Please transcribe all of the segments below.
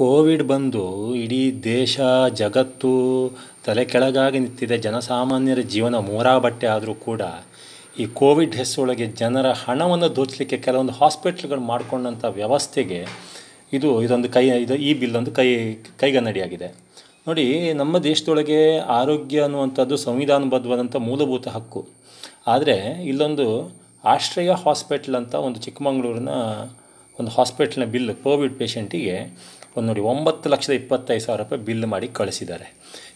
Covid ಬಂದು ಇಡೀ ದೇಶ ಜಗತ್ತು ತಲೆ ಕೆಳಗಾಗಿ ನಿಂತಿದೆ ಜನಸಾಮಾನ್ಯರ ಜೀವನ ಮೂರಾ ಬಟ್ಟೆ ಆದರೂ ಕೂಡ ಈ ಕೋವಿಡ್ ಹೆಸರೊಳಗೆ ಜನರ ಹಣವನ್ನು ದೋಚಲಿಕ್ಕೆ ಕೆಲವೊಂದು ಹಾಸ್ಪಿಟ್ಲ್ಗಳು ಮಾಡಿಕೊಂಡಂಥ ವ್ಯವಸ್ಥೆಗೆ ಇದು ಇದೊಂದು ಕೈ ಇದು ಈ ಬಿಲ್ ಒಂದು ಕೈ ಕೈಗನ್ನಡಿಯಾಗಿದೆ ನೋಡಿ ನಮ್ಮ ದೇಶದೊಳಗೆ ಆರೋಗ್ಯ ಅನ್ನುವಂಥದ್ದು ಸಂವಿಧಾನಬದ್ಧವಾದಂಥ ಮೂಲಭೂತ ಹಕ್ಕು ಆದರೆ ಇಲ್ಲೊಂದು ಆಶ್ರಯ ಹಾಸ್ಪಿಟ್ಲ್ ಅಂತ ಒಂದು ಚಿಕ್ಕಮಗಳೂರಿನ ಒಂದು ಹಾಸ್ಪಿಟ್ಲ್ನ ಬಿಲ್ ಕೋವಿಡ್ ಪೇಷಂಟಿಗೆ ಒಂದು ನೋಡಿ ಒಂಬತ್ತು ಲಕ್ಷದ ಇಪ್ಪತ್ತೈದು ಸಾವಿರ ರೂಪಾಯಿ ಬಿಲ್ ಮಾಡಿ ಕಳಿಸಿದ್ದಾರೆ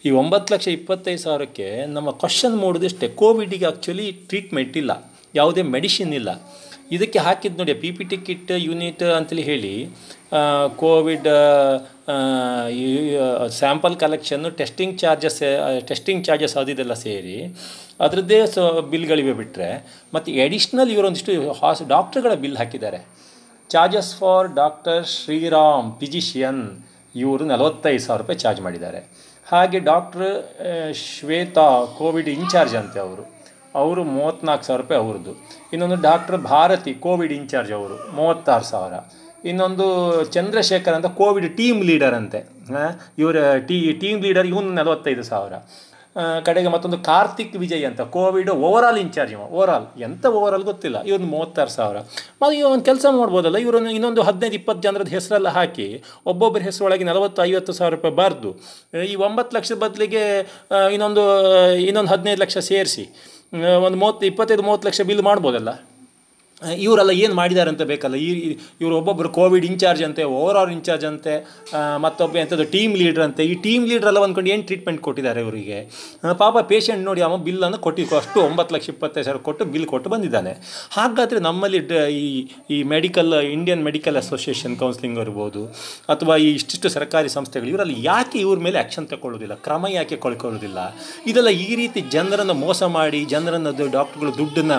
ಈ ಒಂಬತ್ತು ಲಕ್ಷ ಇಪ್ಪತ್ತೈದು ಸಾವಿರಕ್ಕೆ ನಮ್ಮ ಕ್ವಶನ್ ಮೂಡಿದಷ್ಟೇ ಕೋವಿಡಿಗೆ ಆ್ಯಕ್ಚುಲಿ ಟ್ರೀಟ್ಮೆಂಟ್ ಇಲ್ಲ ಯಾವುದೇ ಮೆಡಿಷಿನ್ ಇಲ್ಲ ಇದಕ್ಕೆ ಹಾಕಿದ್ದು ನೋಡಿ P P T kit unit ಅಂತೇಳಿ ಹೇಳಿ ಕೋವಿಡ್ ಸ್ಯಾಂಪಲ್ ಕಲೆಕ್ಷನ್ನು ಟೆಸ್ಟಿಂಗ್ ಚಾರ್ಜಸ್ ಟೆಸ್ಟಿಂಗ್ ಚಾರ್ಜಸ್ ಇದೆಲ್ಲ ಸೇರಿ ಅದರದ್ದೇ ಸೊ ಬಿಲ್ಗಳಿವೆ ಬಿಟ್ಟರೆ ಮತ್ತು ಎಡಿಷ್ನಲ್ ಇವರೊಂದಿಷ್ಟು ಹಾಸ್ ಡಾಕ್ಟ್ರುಗಳ ಬಿಲ್ ಹಾಕಿದ್ದಾರೆ charges for doctor Shriram physician ಇವರು ನಲವತ್ತೈದು ಸಾವಿರ ರೂಪಾಯಿ ಚಾರ್ಜ್ ಮಾಡಿದ್ದಾರೆ ಹಾಗೆ ಡಾಕ್ಟ್ರ್ ಶ್ವೇತಾ ಕೋವಿಡ್ ಇನ್ಚಾರ್ಜ್ ಅಂತೆ ಅವರು ಅವರು ಮೂವತ್ತ್ನಾಲ್ಕು ಸಾವಿರ ರೂಪಾಯಿ ಅವ್ರದ್ದು ಇನ್ನೊಂದು ಡಾಕ್ಟ್ರ್ ಭಾರತಿ ಕೋವಿಡ್ ಇನ್ಚಾರ್ಜ್ ಅವರು ಮೂವತ್ತಾರು ಸಾವಿರ ಇನ್ನೊಂದು ಚಂದ್ರಶೇಖರ್ ಅಂತ ಕೋವಿಡ್ ಟೀಮ್ ಲೀಡರ್ ಅಂತೆ ಇವರ ಟೀ ಟೀಮ್ ಲೀಡರ್ ಇವನು ನಲವತ್ತೈದು ಸಾವಿರ ಕಡೆಗೆ ಮತ್ತೊಂದು ಕಾರ್ತಿಕ್ ವಿಜಯ್ ಅಂತ ಕೋವಿಡ್ ಓವರ್ ಆಲ್ ಇನ್ಚಾರ್ಜ್ ಇವ ಓವರ್ ಎಂಥ ಓವರ್ ಆಲ್ ಗೊತ್ತಿಲ್ಲ ಇವ್ರದ್ದು ಮೂವತ್ತಾರು ಸಾವಿರ ಮತ್ತು ಇವನು ಕೆಲಸ ಮಾಡ್ಬೋದಲ್ಲ ಇವರನ್ನು ಇನ್ನೊಂದು ಹದಿನೈದು ಇಪ್ಪತ್ತು ಜನರದ ಹೆಸರೆಲ್ಲ ಹಾಕಿ ಒಬ್ಬೊಬ್ಬರ ಹೆಸರೊಳಗೆ ನಲವತ್ತು ಐವತ್ತು ಸಾವಿರ ರೂಪಾಯಿ ಬಾರ್ದು ಈ ಒಂಬತ್ತು ಲಕ್ಷದ ಬದಲಿಗೆ ಇನ್ನೊಂದು ಇನ್ನೊಂದು ಹದಿನೈದು ಲಕ್ಷ ಸೇರಿಸಿ ಒಂದು ಮೂವತ್ತು ಇಪ್ಪತ್ತೈದು ಮೂವತ್ತು ಲಕ್ಷ ಬಿಲ್ ಮಾಡ್ಬೋದಲ್ಲ ಇವರೆಲ್ಲ ಏನು ಮಾಡಿದ್ದಾರೆ ಅಂತ ಬೇಕಲ್ಲ ಈ ಇವರು ಒಬ್ಬೊಬ್ಬರು ಕೋವಿಡ್ ಇನ್ಚಾರ್ಜ್ ಅಂತೆ ಓವರ್ ಆಲ್ ಇನ್ಚಾರ್ಜ್ ಅಂತೆ ಮತ್ತೊಬ್ಬ ಎಂಥದ್ದು ಟೀಮ್ ಲೀಡ್ರ್ ಅಂತೆ ಈ ಟೀಮ್ ಎಲ್ಲ ಅಂದ್ಕೊಂಡು ಏನು ಟ್ರೀಟ್ಮೆಂಟ್ ಕೊಟ್ಟಿದ್ದಾರೆ ಇವರಿಗೆ ಪಾಪ ಪೇಷಂಟ್ ನೋಡಿ ಅವ ಬಿಲ್ಲನ್ನು ಕೊಟ್ಟಿದ್ದು ಅಷ್ಟು ಒಂಬತ್ತು ಲಕ್ಷ ಇಪ್ಪತ್ತೈದು ಸಾವಿರ ಕೊಟ್ಟು ಬಿಲ್ ಕೊಟ್ಟು ಬಂದಿದ್ದಾನೆ ಹಾಗಾದರೆ ನಮ್ಮಲ್ಲಿ ಈ ಈ medical Indian medical association counselling ಇರ್ಬೋದು ಅಥವಾ ಈ ಇಷ್ಟಿಷ್ಟು ಸರ್ಕಾರಿ ಸಂಸ್ಥೆಗಳು ಇವರಲ್ಲಿ ಯಾಕೆ ಇವ್ರ ಮೇಲೆ ಆ್ಯಕ್ಷನ್ ತಗೊಳ್ಳೋದಿಲ್ಲ ಕ್ರಮ ಯಾಕೆ ಕೊಳ್ಕೊಳ್ಳೋದಿಲ್ಲ ಇದೆಲ್ಲ ಈ ರೀತಿ ಜನರನ್ನು ಮೋಸ ಮಾಡಿ ಜನರನ್ನು ಡಾಕ್ಟ್ರುಗಳು ದುಡ್ಡನ್ನು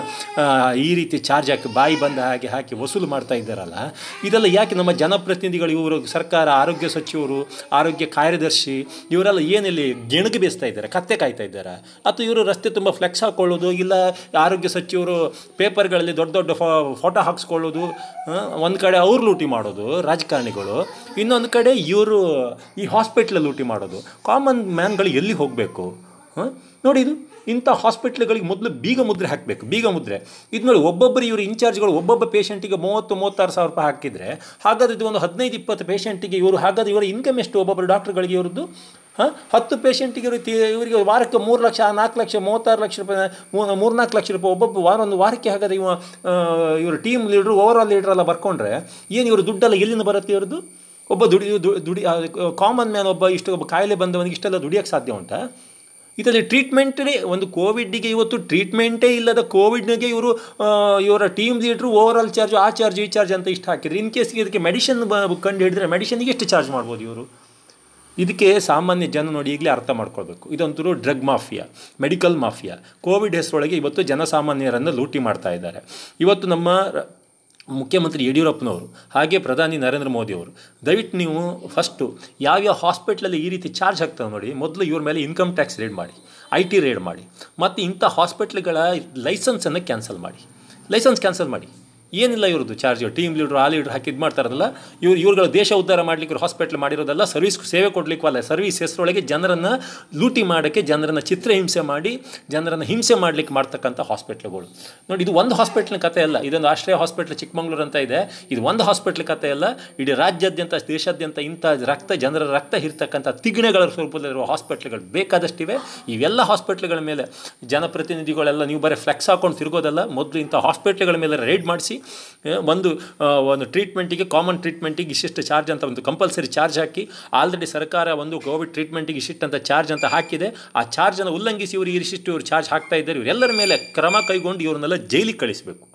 ಈ ರೀತಿ ಚಾರ್ಜ್ ಹಾಕಿ ಬಾಯಿ ಬಂದ ಹಾಗೆ ಹಾಕಿ ವಸೂಲು ಮಾಡ್ತಾ ಇದ್ದಾರಲ್ಲ ಇದೆಲ್ಲ ಯಾಕೆ ನಮ್ಮ ಜನಪ್ರತಿನಿಧಿಗಳು ಇವರು ಸರ್ಕಾರ ಆರೋಗ್ಯ ಸಚಿವರು ಆರೋಗ್ಯ ಕಾರ್ಯದರ್ಶಿ ಇವರೆಲ್ಲ ಏನಿಲ್ಲಿ ಗೆಣಗು ಬೇಯಿಸ್ತಾ ಇದ್ದಾರೆ ಕತ್ತೆ ಕಾಯ್ತಾ ಇದ್ದಾರೆ ಅಥವಾ ಇವರು ರಸ್ತೆ ತುಂಬ ಫ್ಲೆಕ್ಸ್ ಹಾಕ್ಕೊಳ್ಳೋದು ಇಲ್ಲ ಆರೋಗ್ಯ ಸಚಿವರು ಪೇಪರ್ಗಳಲ್ಲಿ ದೊಡ್ಡ ದೊಡ್ಡ ಫೋಟೋ ಹಾಕ್ಸ್ಕೊಳ್ಳೋದು ಒಂದು ಕಡೆ ಅವ್ರು ಲೂಟಿ ಮಾಡೋದು ರಾಜಕಾರಣಿಗಳು ಇನ್ನೊಂದು ಕಡೆ ಇವರು ಈ ಹಾಸ್ಪಿಟ್ಲಲ್ಲಿ ಲೂಟಿ ಮಾಡೋದು ಕಾಮನ್ ಮ್ಯಾನ್ಗಳು ಎಲ್ಲಿ ಹೋಗಬೇಕು ನೋಡಿ ಇದು ಇಂಥ ಹಾಸ್ಪಿಟ್ಲ್ಗಳಿಗೆ ಮೊದಲು ಬೀಗ ಮುದ್ರೆ ಹಾಕಬೇಕು ಬೀಗ ಮುದ್ರೆ ಇದು ನೋಡಿ ಒಬ್ಬೊಬ್ಬರು ಇವರು ಇನ್ಚಾರ್ಜ್ಗಳು ಒಬ್ಬೊಬ್ಬ ಪೇಷಂಟಿಗೆ ಮೂವತ್ತು ಮೂವತ್ತಾರು ಸಾವಿರ ರೂಪಾಯಿ ಹಾಕಿದರೆ ಹಾಗಾದ್ರೆ ಇದು ಒಂದು ಹದಿನೈದು ಇಪ್ಪತ್ತು ಪೇಷಂಟಿಗೆ ಇವರು ಹಾಗಾದ್ರೆ ಇವರ ಇನ್ಕಮ್ ಎಷ್ಟು ಒಬ್ಬೊಬ್ಬರು ಡಾಕ್ಟರ್ಗಳಿಗೆ ಇವ್ರದ್ದು ಹಾಂ ಹತ್ತು ಪೇಷಂಟಿಗೆ ಇವರಿಗೆ ವಾರಕ್ಕೆ ಮೂರು ಲಕ್ಷ ನಾಲ್ಕು ಲಕ್ಷ ಮೂವತ್ತಾರು ಲಕ್ಷ ರೂಪಾಯಿ ಮೂರ್ನಾಲ್ಕು ಲಕ್ಷ ರೂಪಾಯಿ ಒಬ್ಬೊಬ್ಬ ವಾರ ಒಂದು ವಾರಕ್ಕೆ ಹಾಗಾದ್ರೆ ಇವ ಇವರು ಟೀಮ್ ಲೀಡ್ರು ಓವರ್ ಆಲ್ ಎಲ್ಲ ಬರ್ಕೊಂಡ್ರೆ ಏನು ಇವರು ದುಡ್ಡೆಲ್ಲ ಎಲ್ಲಿಂದ ಬರುತ್ತೆ ಇವ್ರದ್ದು ಒಬ್ಬ ದುಡಿ ದುಡಿ ಕಾಮನ್ ಮ್ಯಾನ್ ಒಬ್ಬ ಇಷ್ಟು ಒಬ್ಬ ಕಾಯಿಲೆ ಬಂದವನಿಗೆ ಇಷ್ಟೆಲ್ಲ ದುಡಿಯೋಕ್ಕೆ ಸಾಧ್ಯ ಉಂಟಾ ಇದರಲ್ಲಿ ಟ್ರೀಟ್ಮೆಂಟೇ ಒಂದು ಕೋವಿಡ್ಡಿಗೆ ಇವತ್ತು ಟ್ರೀಟ್ಮೆಂಟೇ ಇಲ್ಲದ ಕೋವಿಡ್ನಿಗೆ ಇವರು ಇವರ team leader over all charge ಆ ಚಾರ್ಜ್ ಈ ಚಾರ್ಜ್ ಅಂತ ಇಷ್ಟು ಹಾಕಿದ್ರು ಇನ್ ಕೇಸ್ ಇದಕ್ಕೆ ಮೆಡಿಷನ್ ಕಂಡು ಹಿಡಿದ್ರೆ ಮೆಡಿಷನ್ಗೆ ಎಷ್ಟು ಚಾರ್ಜ್ ಮಾಡ್ಬೋದು ಇವರು ಇದಕ್ಕೆ ಸಾಮಾನ್ಯ ಜನ ನೋಡಿ ಈಗಲೇ ಅರ್ಥ ಮಾಡ್ಕೊಳ್ಬೇಕು ಇದೊಂಥರ drug mafia medical mafia Covid ಹೆಸರೊಳಗೆ ಇವತ್ತು ಜನಸಾಮಾನ್ಯರನ್ನು ಲೂಟಿ ಮಾಡ್ತಾ ಇದ್ದಾರೆ ಇವತ್ತು ನಮ್ಮ ಮುಖ್ಯಮಂತ್ರಿ ಯಡಿಯೂರಪ್ಪನವರು ಹಾಗೆ ಪ್ರಧಾನಿ ನರೇಂದ್ರ ಮೋದಿಯವರು ದಯವಿಟ್ಟು ನೀವು ಫಸ್ಟು ಯಾವ್ಯಾವ ಹಾಸ್ಪಿಟ್ಲಲ್ಲಿ ಈ ರೀತಿ ಚಾರ್ಜ್ ಹಾಕ್ತವೆ ನೋಡಿ ಮೊದಲು ಇವ್ರ ಮೇಲೆ ಇನ್ಕಮ್ ಟ್ಯಾಕ್ಸ್ ರೇಡ್ ಮಾಡಿ ಐ ಟಿ ರೇಡ್ ಮಾಡಿ ಮತ್ತು ಇಂಥ ಹಾಸ್ಪಿಟ್ಲ್ಗಳ ಲೈಸೆನ್ಸನ್ನು ಕ್ಯಾನ್ಸಲ್ ಮಾಡಿ ಲೈಸೆನ್ಸ್ ಕ್ಯಾನ್ಸಲ್ ಮಾಡಿ ಏನಿಲ್ಲ ಇವ್ರದ್ದು ಚಾರ್ಜ್ ಟೀಮ್ ಲೀಡ್ರು ಆ ಲೀಡ್ರು ಹಾಕಿದ್ ಮಾಡ್ತಾರಲ್ಲ ಇವ್ರು ಇವ್ರುಗಳ ದೇಶ ಉದ್ಧಾರ ಮಾಡ್ಲಿಕ್ಕೆ ಇವ್ರು ಹಾಸ್ಪಿಟ್ಲ್ ಮಾಡಿರೋದಲ್ಲ ಸರ್ವಿಸ್ ಸೇವೆ ಕೊಡಲಿಕ್ಕೂ ಅಲ್ಲ ಸರ್ವಿಸ್ ಹೆಸರೊಳಗೆ ಜನರನ್ನು ಲೂಟಿ ಮಾಡೋಕ್ಕೆ ಜನರನ್ನು ಚಿತ್ರಹಿಂಸೆ ಮಾಡಿ ಜನರನ್ನು ಹಿಂಸೆ ಮಾಡಲಿಕ್ಕೆ ಮಾಡ್ತಕ್ಕಂಥ ಹಾಸ್ಪಿಟ್ಲ್ಗಳು ನೋಡಿ ಇದು ಒಂದು ಹಾಸ್ಪಿಟ್ಲ್ನ ಕಥೆ ಅಲ್ಲ ಇದೊಂದು ಆಶ್ರಯ ಹಾಸ್ಪಿಟ್ಲ್ ಚಿಕ್ಕಮಂಗ್ಳೂರು ಅಂತ ಇದೆ ಇದು ಒಂದು ಹಾಸ್ಪಿಟ್ಲ್ ಕಥೆ ಅಲ್ಲ ಇಡೀ ರಾಜ್ಯಾದ್ಯಂತ ದೇಶಾದ್ಯಂತ ಇಂಥ ರಕ್ತ ಜನರ ರಕ್ತ ಇರ್ತಕ್ಕಂಥ ತಿಗ್ಣೆಗಳ ಸ್ವರೂಪದಲ್ಲಿರುವ ಹಾಸ್ಪಿಟ್ಲ್ಗಳು ಬೇಕಾದಷ್ಟಿವೆ ಇವೆಲ್ಲ ಹಾಸ್ಪಿಟ್ಲ್ಗಳ ಮೇಲೆ ಜನಪ್ರತಿನಿಧಿಗಳೆಲ್ಲ ನೀವು ಬರೀ ಫ್ಲೆಕ್ಸ್ ಹಾಕೊಂಡು ತಿರುಗೋದಲ್ಲ ಮೊದಲು ಇಂಥ ಹಾಸ್ಪಿಟ್ಲ್ಗಳ ಮೇಲೆ ರೈಡ್ ಮಾಡಿಸಿ ಒಂದು ಒಂದು ಟ್ರೀಟ್ಮೆಂಟಿಗೆ ಕಾಮನ್ ಟ್ರೀಟ್ಮೆಂಟಿಗೆ ಇಷ್ಟಿಷ್ಟು ಚಾರ್ಜ್ ಅಂತ ಒಂದು ಕಂಪಲ್ಸರಿ ಚಾರ್ಜ್ ಹಾಕಿ ಆಲ್ರೆಡಿ ಸರ್ಕಾರ ಒಂದು ಕೋವಿಡ್ ಟ್ರೀಟ್ಮೆಂಟಿಗೆ ಅಂತ ಚಾರ್ಜ್ ಅಂತ ಹಾಕಿದೆ ಆ ಚಾರ್ಜನ್ನು ಉಲ್ಲಂಘಿಸಿ ಇವರು ಇರಿಸಿಷ್ಟು ಇವರು ಚಾರ್ಜ್ ಹಾಕ್ತಾ ಇದ್ದಾರೆ ಇವರೆಲ್ಲರ ಮೇಲೆ ಕ್ರಮ ಕೈಗೊಂಡು ಇವ್ರನ್ನೆಲ್ಲ ಜೈಲಿಗೆ ಕಳಿಸಬೇಕು